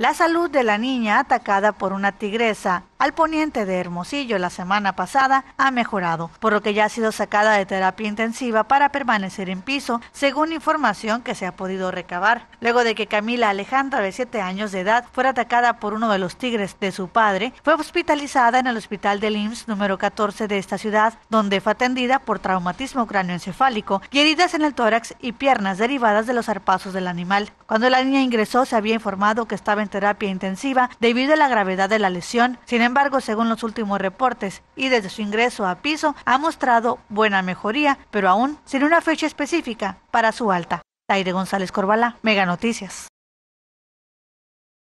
La salud de la niña atacada por una tigresa al poniente de Hermosillo la semana pasada ha mejorado, por lo que ya ha sido sacada de terapia intensiva para permanecer en piso, según información que se ha podido recabar. Luego de que Camila Alejandra, de 7 años de edad, fuera atacada por uno de los tigres de su padre, fue hospitalizada en el hospital del IMSS número 14 de esta ciudad, donde fue atendida por traumatismo cráneoencefálico y heridas en el tórax y piernas derivadas de los zarpazos del animal. Cuando la niña ingresó, se había informado que estaba en terapia intensiva debido a la gravedad de la lesión. Sin embargo, según los últimos reportes y desde su ingreso a piso, ha mostrado buena mejoría, pero aún sin una fecha específica para su alta. Taire González Corbalá, Mega Noticias.